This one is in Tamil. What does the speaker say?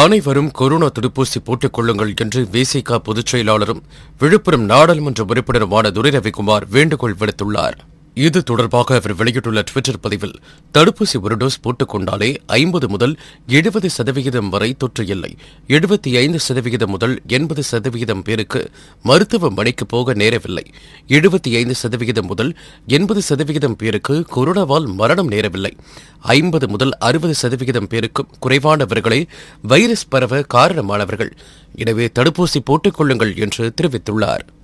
அனைவரும் கொரோனா தடுப்பூசி போட்டுக் கொள்ளுங்கள் என்று விசிக பொதுச் செயலாளரும் விழுப்புரம் நாடாளுமன்ற உறுப்பினருமான துரை ரவிக்குமார் வேண்டுகோள் விடுத்துள்ளாா் இது தொடர்பாக அவர் வெளியிட்டுள்ள டுவிட்டர் பதிவில் தடுப்பூசி ஒரு டோஸ் போட்டுக் கொண்டாலே ஐம்பது முதல் எழுபது சதவிகிதம் வரை தொற்று இல்லை எழுபத்தி ஐந்து சதவிகிதம் முதல் எண்பது சதவிகிதம் பேருக்கு மருத்துவமனைக்கு போக நேரவில்லை எழுபத்தி ஐந்து சதவிகிதம் முதல் எண்பது சதவிகிதம் பேருக்கு கொரோனாவால் மரணம் நேரவில்லை ஐம்பது முதல் அறுபது சதவிகிதம் பேருக்கும் குறைவானவர்களே வைரஸ் பரவ காரணமானவர்கள் எனவே தடுப்பூசி போட்டுக் கொள்ளுங்கள் என்று தெரிவித்துள்ளாா்